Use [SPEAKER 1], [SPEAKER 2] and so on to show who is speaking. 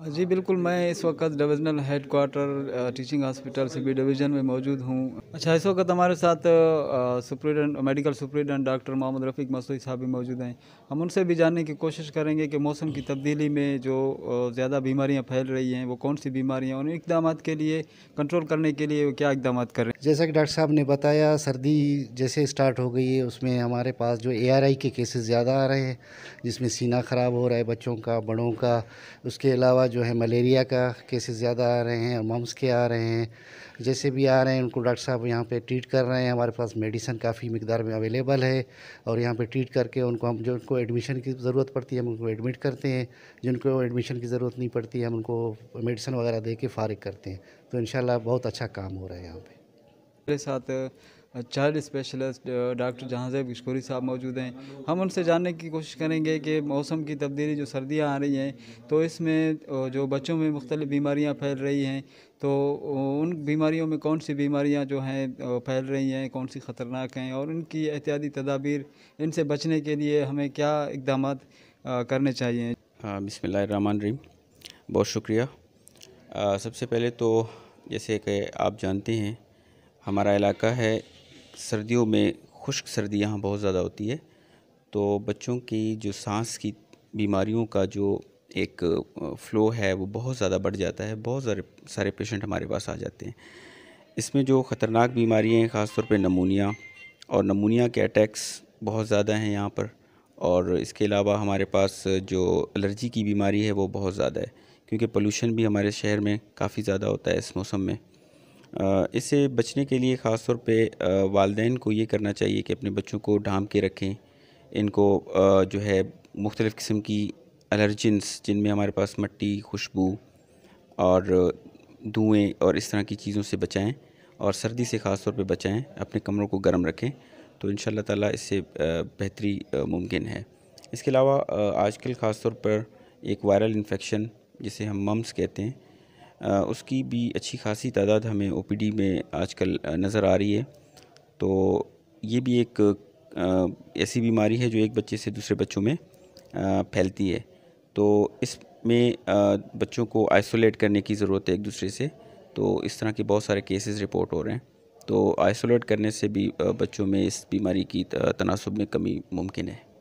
[SPEAKER 1] हाँ जी बिल्कुल मैं इस वक्त divisional quarter teaching hospital C B division में मौजूद हूँ अच्छा इस वक्त हमारे साथ superintendent medical superintendent doctor Mohammad Rafiq Masood साहब भी मौजूद हैं हम उनसे भी जानने की कोशिश करेंगे कि मौसम की तब्दीली में जो ज़्यादा बीमारियाँ फैल रही हैं वो कौन सी बीमारियाँ उन इकदाम के लिए कंट्रोल करने के लिए क्या इकदाम कर रहे हैं जैसा
[SPEAKER 2] कि डॉक्टर साहब ने बताया सर्दी जैसे स्टार्ट हो गई है उसमें हमारे पास जो ए के केसेस ज़्यादा आ रहे हैं जिसमें सीना ख़राब हो रहा है बच्चों का बड़ों का उसके अलावा अलावा जो है मलेरिया का केसेस ज़्यादा आ रहे हैं और मम्स के आ रहे हैं जैसे भी आ रहे हैं उनको डॉक्टर साहब यहाँ पे ट्रीट कर रहे हैं हमारे पास मेडिसन काफ़ी मकदार में अवेलेबल है और यहाँ पे ट्रीट करके उनको हम जो उनको एडमिशन की ज़रूरत पड़ती है हम उनको एडमिट करते हैं जिनको एडमिशन की ज़रूरत नहीं पड़ती हम उनको मेडिसन वगैरह दे के फारिग करते हैं तो इन बहुत अच्छा काम हो रहा है यहाँ पर
[SPEAKER 1] मेरे साथ child specialist doctor Jahanzeb Kishori साहब मौजूद हैं हम उनसे जानने की कोशिश करेंगे कि मौसम की तब्दीली जो सर्दियाँ आ रही हैं तो इसमें जो बच्चों में मुख्तलिफ़ बीमारियाँ फैल रही हैं तो उन बीमारियों में कौन सी बीमारियाँ जो हैं फैल रही हैं कौन सी ख़तरनाक हैं और उनकी एहतियाती तदाबीर इनसे बचने के लिए हमें क्या इकदाम करने चाहिए हाँ, बसमान रहीम बहुत शुक्रिया सबसे पहले तो जैसे कि आप
[SPEAKER 3] जानते हैं हमारा इलाका है सर्दियों में खुश्क सर्दी यहाँ बहुत ज़्यादा होती है तो बच्चों की जो सांस की बीमारियों का जो एक फ़्लो है वो बहुत ज़्यादा बढ़ जाता है बहुत सारे सारे पेशेंट हमारे पास आ जाते हैं इसमें जो ख़तरनाक बीमारियाँ हैं ख़ासतौर पर नमूनिया और नमूनिया के अटैक्स बहुत ज़्यादा हैं यहाँ पर और इसके अलावा हमारे पास जो एलर्जी की बीमारी है वो बहुत ज़्यादा है क्योंकि पोल्यूशन भी हमारे शहर में काफ़ी ज़्यादा होता है इस मौसम में इससे बचने के लिए ख़ास तौर पर वालदे को ये करना चाहिए कि अपने बच्चों को ढाम के रखें इनको जो है मुख्तलिफ़ किस्म की एलर्जेंस जिनमें हमारे पास मट्टी खुशबू और धुएँ और इस तरह की चीज़ों से बचाएँ और सर्दी से ख़ास तौर पर बचाएँ अपने कमरों को गर्म रखें तो इन ताला इससे बेहतरी मुमकिन है इसके अलावा आजकल ख़ास तौर पर एक वायरल इन्फेक्शन जिसे हम मम्स कहते हैं उसकी भी अच्छी खासी तादाद हमें ओ में आजकल नज़र आ रही है तो ये भी एक ऐसी बीमारी है जो एक बच्चे से दूसरे बच्चों में फैलती है तो इसमें बच्चों को आइसोलेट करने की ज़रूरत है एक दूसरे से तो इस तरह के बहुत सारे केसेस रिपोर्ट हो रहे हैं तो आइसोलेट करने से भी बच्चों में इस बीमारी की तनासब में कमी मुमकिन है